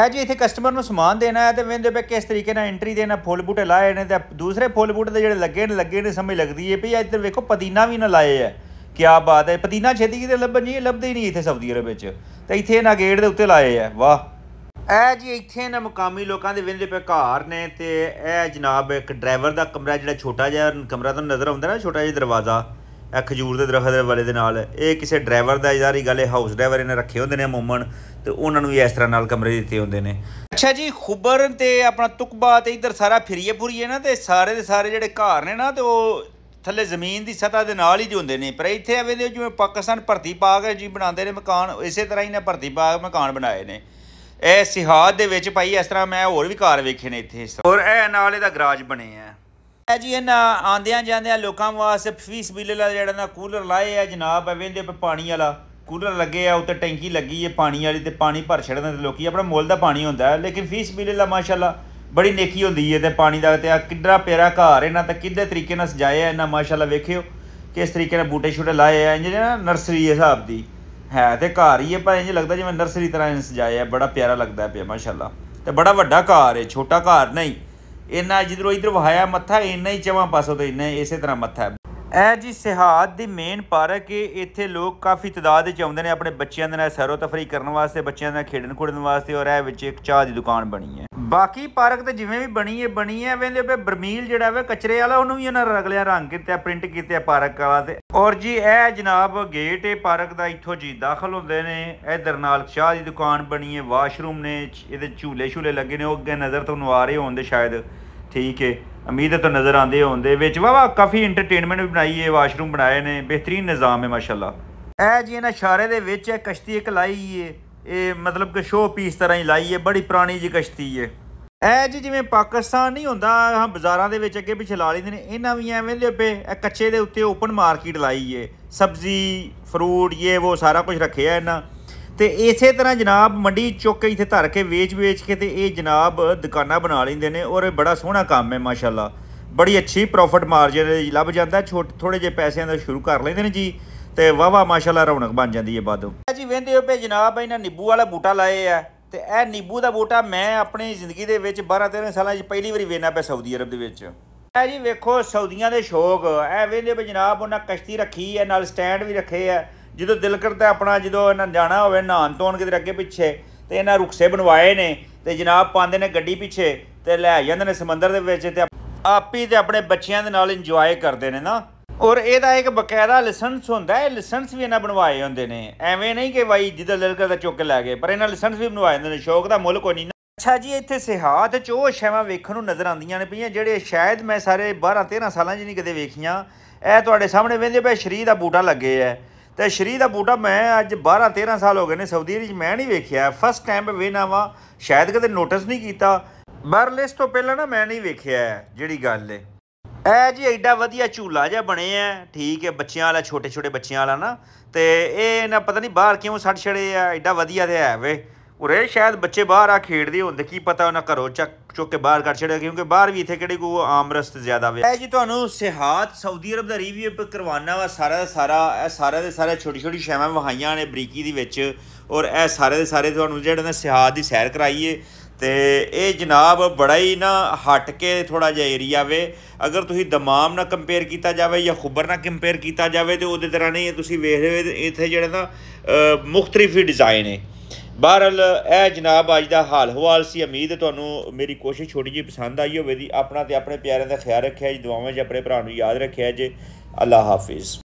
ਇਹ ਜੀ ਇਥੇ ਕਸਟਮਰ ਨੂੰ ਸਮਾਨ ਦੇਣਾ ਹੈ ਤੇ ਵੇਂਦੇ ਪਏ ਕਿਸ ਤਰੀਕੇ ਨਾਲ ਐਂਟਰੀ ਦੇਣਾ ਫੁੱਲ ਬੂਟੇ ਲਾਏ ਨੇ ਤੇ ਦੂਸਰੇ ਫੁੱਲ ਬੂਟੇ ਦੇ ਜਿਹੜੇ ਲੱਗੇ ਨੇ ਲੱਗੇ ਨੇ ਸਮਝ ਲੱਗਦੀ ਹੈ ਭਈ ਇੱਧਰ ਵੇਖੋ ਪਦੀਨਾ ਵੀ ਨਾ ਲਾਏ ਐ ਕੀ ਬਾਤ ਹੈ ਪਦੀਨਾ ਛੇਤੀ ਕਿਤੇ ਲੱਭਣ ਜੀ ਲੱਭਦੇ ਹੀ ਨਹੀਂ ਇੱਥੇ ਸਾਊਦੀ ਅਰਬ ਵਿੱਚ ਤੇ ਇੱਥੇ ਨਾ ਗੇਟ ਦੇ ਉੱਤੇ ਲਾਏ ਐ ਵਾਹ ਐ ਜੀ ਇੱਥੇ ਨਾ ਮੁਕਾਮੀ ਲੋਕਾਂ ਦੇ ਵੇਂਦੇ ਪਏ ਘਾਰ ਨੇ ਤੇ ਇਹ ਜਨਾਬ ਇੱਕ ਡਰਾਈਵਰ ਦਾ ਕਮਰਾ ਜਿਹੜਾ ਛੋਟਾ ਜਿਹਾ ਕਮਰਾ ਤੋਂ ਨਜ਼ਰ ਆਉਂਦਾ ਨਾ ਛੋਟਾ ਜਿਹਾ ਦਰਵਾਜ਼ਾ ਇਹ ਖਜੂਰ ਦੇ ਦਰਖਤ ਦੇ ਬਾਰੇ ਦੇ ਨਾਲ ਇਹ ਕਿਸੇ ਡਰਾਈਵਰ ਦਾ ਯਾਰੀ ਗੱਲ ਹੈ ਹਾਊਸ ਡਰਾਈਵਰ ਇਹਨੇ ਰੱਖੇ ਹੁੰਦੇ ਨੇ ਮੂਮਨ ਤੇ ਉਹਨਾਂ ਨੂੰ ਵੀ ਇਸ ਤਰ੍ਹਾਂ ਨਾਲ ਕਮਰੇ ਦਿੱਤੇ ਹੁੰਦੇ ਨੇ ਅੱਛਾ ਜੀ ਖੁਬਰ ਤੇ ਆਪਣਾ ਤੁਕਬਾ ਤੇ ਇਧਰ ਸਾਰਾ ਫਿਰੀਏ ਪੁਰੀਏ ਨਾ ਤੇ ਸਾਰੇ ਦੇ ਸਾਰੇ ਜਿਹੜੇ ਘਰ ਨੇ ਨਾ ਤੇ ਉਹ ਥੱਲੇ ਜ਼ਮੀਨ ਦੀ ਸਤਾ ਦੇ ਨਾਲ ਹੀ ਜੁੰਦੇ ਹੁੰਦੇ ਨੇ ਪਰ ਇੱਥੇ ਆਵੇ ਦੇ ਜਿਵੇਂ ਪਾਕਿਸਤਾਨ ਭਰਤੀ ਪਾਗ ਜੀ ਬਣਾਉਂਦੇ ਨੇ ਮਕਾਨ ਇਸੇ ਤਰ੍ਹਾਂ ਹੀ ਨੇ ਭਰਤੀ ਪਾਗ ਮਕਾਨ ਬਣਾਏ ਨੇ ਇਹ ਸਿਹਾਦ ਦੇ ਵਿੱਚ ਭਾਈ ਇਸ ਤਰ੍ਹਾਂ ਮੈਂ ਹੋਰ ਵੀ ਘਰ ਵੇਖੇ ਨੇ ਇੱਥੇ ਹੋਰ ਇਹ ਨਾਲ ਇਹਦਾ ਗਰਾਜ ਬਣੇ ਆ ਹੈ ਜੀ ਇਹਨਾਂ ਆਂਦਿਆਂ ਜਾਂਦਿਆਂ ਲੋਕਾਂ ਵਾਸਤੇ ਫੀਸ ਬਿੱਲ ਦਾ ਜਿਹੜਾ ਨਾ ਕੂਲਰ ਲਾਏ ਆ ਜਨਾਬ ਵੇਂਦੇ ਪੇ ਪਾਣੀ ਵਾਲਾ ਕੂਲਰ ਲੱਗੇ ਆ ਉੱਤੇ ਟੈਂਕੀ ਲੱਗੀ ਹੈ ਪਾਣੀ ਵਾਲੀ ਤੇ ਪਾਣੀ ਭਰ ਛੜਦੇ ਤੇ ਲੋਕੀ ਆਪਣਾ ਮੁੱਲ ਦਾ ਪਾਣੀ ਹੁੰਦਾ ਹੈ ਲੇਕਿਨ ਫੀਸ ਬਿੱਲ ਮਾਸ਼ਾਅੱਲਾ ਬੜੀ ਨੇਕੀ ਹੁੰਦੀ ਹੈ ਤੇ ਪਾਣੀ ਦਾ ਤੇ ਆ ਕਿੱਡਾ ਪਿਆਰਾ ਘਰ ਇਹਨਾਂ ਤਾਂ ਕਿੱਦੇ ਤਰੀਕੇ ਨਾਲ ਸਜਾਇਆ ਇਹਨਾਂ ਮਾਸ਼ਾਅੱਲਾ ਵੇਖਿਓ ਕਿਸ ਤਰੀਕੇ ਨਾਲ ਬੂਟੇ ਛੋਟੇ ਲਾਏ ਆ ਇੰਜ ਨਾ ਨਰਸਰੀ ਹਿਸਾਬ ਦੀ ਹੈ ਤੇ ਘਰ ਹੀ ਹੈ ਪਰ ਇੰਜ ਲੱਗਦਾ ਜਿਵੇਂ ਨਰਸਰੀ ਤਰ੍ਹਾਂ ਸਜਾਇਆ ਬੜਾ ਪਿਆਰਾ ਲੱਗਦਾ ਪਿਆ ਮਾਸ਼ਾਅੱਲਾ ਤੇ ਬੜਾ ਵੱਡਾ ਘਰ ਏ ਛੋਟਾ ਘਰ ਨਹੀਂ ਇੰਨਾ ਜਿੱਧਰੋਂ ਇਧਰ ਵਹਾਇਆ ਮੱਥਾ ਇੰਨਾ ਹੀ ਚਵਾਂ ਪਾਸੋਂ ਤੇ ਇੰਨਾ ਇਸੇ ਤਰ੍ਹਾਂ ਮੱਥਾ ਐ ਜੀ ਸਿਹਾਦ ਦੀ ਮੇਨ ਪਾਰਕ ਇੱਥੇ ਲੋਕ ਕਾਫੀ ਤਦਾਦ ਵਿੱਚ ਆਉਂਦੇ ਨੇ ਆਪਣੇ ਬੱਚਿਆਂ ਦੇ ਨਾਲ ਸੈਰੋ ਤਫਰੀ ਕਰਨ ਵਾਸਤੇ ਬੱਚਿਆਂ ਨਾਲ ਖੇਡਣ ਖੁੱਡਣ ਵਾਸਤੇ ਔਰ ਇਹ ਵਿੱਚ ਇੱਕ ਚਾਹ ਦੀ ਦੁਕਾਨ ਬਣੀ ਹੈ ਬਾਕੀ ਪਾਰਕ ਤੇ ਜਿਵੇਂ ਵੀ ਬਣੀ ਹੈ ਬਣੀ ਹੈ ਵੇਂਦੇ ਪਏ ਬਰਮੀਲ ਜਿਹੜਾ ਵੇ ਕਚਰੇ ਵਾਲਾ ਉਹਨੂੰ ਵੀ ਉਹਨਾਂ ਰਗਲਿਆ ਰੰਗ ਕੀਤਾ ਪ੍ਰਿੰਟ ਕੀਤਾ ਪਾਰਕ ਵਾਲਾ ਤੇ ਔਰ ਜੀ ਇਹ ਜਨਾਬ ਗੇਟ ਹੈ ਪਾਰਕ ਦਾ ਇੱਥੋਂ ਜੀ ਦਾਖਲ ਹੁੰਦੇ ਨੇ ਇਧਰ ਨਾਲ ਸ਼ਾਹ ਦੀ ਦੁਕਾਨ ਬਣੀ ਹੈ ਵਾਸ਼ਰੂਮ ਨੇ ਇਹਦੇ ਝੂਲੇ ਛੂਲੇ ਲੱਗੇ ਨੇ ਉਹ ਅੱਗੇ ਨਜ਼ਰ ਤੁਹਾਨੂੰ ਆ ਰਹੇ ਹੋਣਦੇ ਸ਼ਾਇਦ ਠੀਕ ਹੈ ਉਮੀਦ ਹੈ ਤਾਂ ਨਜ਼ਰ ਆਉਂਦੇ ਹੋਣਦੇ ਵਿੱਚ ਵਾਵਾ ਕਾਫੀ ਐਂਟਰਟੇਨਮੈਂਟ ਵੀ ਬਣਾਈ ਹੈ ਵਾਸ਼ਰੂਮ ਬਣਾਏ ਨੇ ਬਿਹਤਰੀਨ ਨਿਜ਼ਾਮ ਹੈ ਮਾਸ਼ਾਅੱਲਾ ਇਹ ਜੀ ਇਹਨਾਂ ਸ਼ਾਰੇ ਦੇ ਵਿੱਚ ਹੈ ਕਸ਼ਤੀ ਇੱਕ ਲਾਈ ਹੈ ਇਹ ਮਤਲਬ ਕਿ ਸ਼ੋ ਪੀਸ ਤਰ੍ਹਾਂ ਹੀ ਲਾਈ ਹੈ ਬੜੀ ਪੁਰਾਣੀ ਜੀ ਕਸ਼ਤੀ ਹੈ ਐ ਜੀ ਜਿਵੇਂ ਪਾਕਿਸਤਾਨ ਨਹੀਂ ਹੁੰਦਾ ਹਾਂ ਬਾਜ਼ਾਰਾਂ ਦੇ ਵਿੱਚ ਅੱਗੇ ਪਿੱਛੇ ਲਾ ਲੈਂਦੇ ਨੇ ਇਹਨਾਂ ਵੀ ਐਵੇਂ ਦੇ ਪਏ ਇਹ ਕੱਚੇ ਦੇ ਉੱਤੇ ਓਪਨ ਮਾਰਕੀਟ ਲਾਈ ਏ ਸਬਜ਼ੀ ਫਰੂਟ ਇਹ ਉਹ ਸਾਰਾ ਕੁਝ ਰੱਖਿਆ ਇਹਨਾਂ ਤੇ ਇਸੇ ਤਰ੍ਹਾਂ ਜਨਾਬ ਮੰਡੀ ਚੁੱਕ ਕੇ ਇੱਥੇ ਧਰ ਕੇ ਵੇਚ-ਵੇਚ ਕੇ ਤੇ ਇਹ ਜਨਾਬ ਦੁਕਾਨਾਂ ਬਣਾ ਲੈਂਦੇ ਨੇ ਔਰ ਇਹ ਬੜਾ ਸੋਹਣਾ ਕੰਮ ਹੈ ਮਾਸ਼ਾਅੱਲਾ ਬੜੀ ਅੱਛੀ ਪ੍ਰੋਫਿਟ ਮਾਰਜਨ ਲੱਭ ਜਾਂਦਾ ਛੋਟੇ ਥੋੜੇ ਜਿਹੇ ਪੈਸਿਆਂ ਦਾ ਸ਼ੁਰੂ ਕਰ ਲੈਂਦੇ ਨੇ ਜੀ ਤੇ ਵਾਵਾ ਮਾਸ਼ਾਅੱਲਾ ਰੌਣਕ ਬਣ ਜਾਂਦੀ ਹੈ ਬਾਦੋਂ ਜੀ ਵੇਂਦੇ ਹੋ ਪੇ ਜਨਾਬ ਇਹਨਾਂ ਨਿੰਬੂ ਵਾਲਾ ਬੂਟਾ ਲਾਏ ਆ ਤੇ ਇਹ ਨਿੰਬੂ ਦਾ ਬੂਟਾ ਮੈਂ ਆਪਣੀ ਜ਼ਿੰਦਗੀ ਦੇ ਵਿੱਚ 12 13 ਸਾਲਾਂ ਵਿੱਚ ਪਹਿਲੀ ਵਾਰੀ ਵੇਖਣਾ ਪਿਆ ਸਾਊਦੀ ਅਰਬ ਦੇ ਵਿੱਚ ਇਹ ਜੀ ਵੇਖੋ ਸਾਊਦੀਆਂ ਦੇ ਸ਼ੌਕ ਇਹ ਵੇਂਦੇ ਵੀ ਜਨਾਬ ਉਹਨਾਂ ਕਸ਼ਤੀ ਰੱਖੀ ਹੈ ਨਾਲ ਸਟੈਂਡ ਵੀ ਰੱਖੇ ਆ ਜਦੋਂ ਦਿਲ ਕਰਦਾ ਆਪਣਾ ਜਦੋਂ ਇਹਨਾਂ ਜਾਣਾ ਹੋਵੇ ਨਹਾਣ ਤੋਂ ਕਿਤੇ ਅੱਗੇ ਪਿੱਛੇ ਤੇ ਇਹਨਾਂ ਰੁਕਸੇ ਬਣਵਾਏ ਨੇ ਤੇ ਜਨਾਬ ਪਾਉਂਦੇ ਨੇ ਗੱਡੀ ਪਿੱਛੇ ਤੇ ਲੈ ਜਾਂਦੇ ਨੇ ਸਮੁੰਦਰ ਦੇ ਵਿੱਚ ਤੇ ਆਪੀ ਤੇ ਆਪਣੇ ਬੱਚਿਆਂ ਦੇ ਨਾਲ ਇੰਜੋਏ ਕਰਦੇ ਨੇ ਨਾ ਔਰ ਇਹਦਾ ਇੱਕ ਬਕਾਇਦਾ ਲਾਇਸੈਂਸ ਹੁੰਦਾ ਹੈ ਲਾਇਸੈਂਸ ਵੀ ਇਹਨਾਂ ਬਣਵਾਏ ਹੁੰਦੇ ਨੇ ਐਵੇਂ ਨਹੀਂ ਕਿ ਬਾਈ ਜਿੱਦਾਂ ਲੜਕਾ ਦਾ ਚੁੱਕ ਲੈ ਗਏ ਪਰ ਇਹਨਾਂ ਲਾਇਸੈਂਸ ਵੀ ਬਣਵਾਏ ਹੁੰਦੇ ਨੇ ਸ਼ੌਕ ਦਾ ਮੁੱਲ ਕੋਈ ਨਹੀਂ ਅੱਛਾ ਜੀ ਇੱਥੇ ਸਿਹਾਤ ਚ ਉਹ ਸ਼ੈਵਾਂ ਵੇਖਣ ਨੂੰ ਨਜ਼ਰ ਆਉਂਦੀਆਂ ਨੇ ਪਈਆਂ ਜਿਹੜੇ ਸ਼ਾਇਦ ਮੈਂ ਸਾਰੇ 12 13 ਸਾਲਾਂ 'ਚ ਨਹੀਂ ਕਦੇ ਵੇਖੀਆਂ ਇਹ ਤੁਹਾਡੇ ਸਾਹਮਣੇ ਵੇਂਦੇ ਪਏ ਸ਼ਰੀ ਦਾ ਬੂਟਾ ਲੱਗੇ ਐ ਤੇ ਸ਼ਰੀ ਦਾ ਬੂਟਾ ਮੈਂ ਅੱਜ 12 13 ਸਾਲ ਹੋ ਗਏ ਨੇ ਸਾਊਦੀ ਵਿੱਚ ਮੈਂ ਨਹੀਂ ਵੇਖਿਆ ਫਸਟ ਟਾਈਮ ਵੇਨਾ ਵਾ ਸ਼ਾਇਦ ਕਦੇ ਨੋਟਿਸ ਨਹੀਂ ਕੀਤਾ ਬਰਲਿਸ ਤੋਂ ਪਹਿਲਾਂ ਨਾ ਮੈਂ ਨਹੀਂ ਵੇਖਿਆ ਜਿਹੜੀ ਗੱਲ ਏ ਐ ਜੀ ਐਡਾ ਵਧੀਆ ਝੂਲਾ ਜਿਹਾ ਬਣਿਆ ਠੀਕ ਹੈ ਬੱਚਿਆਂ ਵਾਲਾ ਛੋਟੇ ਛੋਟੇ ਬੱਚਿਆਂ ਵਾਲਾ ਨਾ ਤੇ ਇਹ ਨਾ ਪਤਾ ਨਹੀਂ ਬਾਹਰ ਕਿਉਂ ਛੱਡ ਛੜੇ ਆ ਐਡਾ ਵਧੀਆ ਤੇ ਹੈ ਵੇ ਉਰੇ ਸ਼ਾਇਦ ਬੱਚੇ ਬਾਹਰ ਆ ਖੇਡਦੇ ਹੁੰਦੇ ਕੀ ਪਤਾ ਉਹਨਾਂ ਘਰੋਂ ਚੱਕ ਚੁੱਕ ਕੇ ਬਾਹਰ ਕਰ ਛੜਿਆ ਕਿਉਂਕਿ ਬਾਹਰ ਵੀ ਇੱਥੇ ਕਿਹੜੇ ਕੋ ਆਮ ਰਸਤ ਜ਼ਿਆਦਾ ਵੇ ਐ ਜੀ ਤੁਹਾਨੂੰ ਸਿਹਾਤ ਸਾਊਦੀ ਅਰਬ ਦਾ ਰਿਵਿਊ ਕਰਵਾਉਣਾ ਵਾ ਸਾਰਾ ਦਾ ਸਾਰਾ ਇਹ ਸਾਰੇ ਦੇ ਸਾਰੇ ਛੋਟੀ ਛੋਟੀ ਸ਼ੈਵਾਂ ਵਹਾਈਆਂ ਨੇ ਬਰੀਕੀ ਦੇ ਵਿੱਚ ਔਰ ਇਹ ਸਾਰੇ ਦੇ ਸਾਰੇ ਤੁਹਾਨੂੰ ਜਿਹੜਾ ਨਾ ਸਿਹਾਤ ਦੀ ਸੈਰ ਕਰਾਈਏ ਤੇ ਇਹ ਜਨਾਬ ਬੜਾ ਹੀ ਨਾ ਹਟ ਕੇ ਥੋੜਾ ਜਿਹਾ ਏਰੀਆ ਵੇ ਅਗਰ ਤੁਸੀਂ ਦਮਾਮ ਨਾਲ ਕੰਪੇਅਰ ਕੀਤਾ ਜਾਵੇ ਜਾਂ ਖੁਬਰ ਨਾਲ ਕੰਪੇਅਰ ਕੀਤਾ ਜਾਵੇ ਤੇ ਉਹਦੇ ਤਰ੍ਹਾਂ ਨਹੀਂ ਤੁਸੀਂ ਵੇਖ ਰਹੇ ਹੋ ਇੱਥੇ ਜਿਹੜਾ ਨਾ ਮੁxtਲਿਫ ਡਿਜ਼ਾਈਨ ਹੈ ਬਹਰਲ ਇਹ ਜਨਾਬ ਅੱਜ ਦਾ ਹਾਲ ਹਵਾਲ ਸੀ ਉਮੀਦ ਹੈ ਤੁਹਾਨੂੰ ਮੇਰੀ ਕੋਸ਼ਿਸ਼ ਛੋਟੀ ਜੀ ਪਸੰਦ ਆਈ ਹੋਵੇ ਦੀ ਆਪਣਾ ਤੇ ਆਪਣੇ ਪਿਆਰਿਆਂ ਦਾ ਖਿਆਲ ਰੱਖਿਆ ਜੀ ਦੁਆਵਾਂ 'ਚ ਆਪਣੇ ਭਰਾ ਨੂੰ ਯਾਦ ਰੱਖਿਆ ਜੇ ਅੱਲਾ ਹਾਫਿਜ਼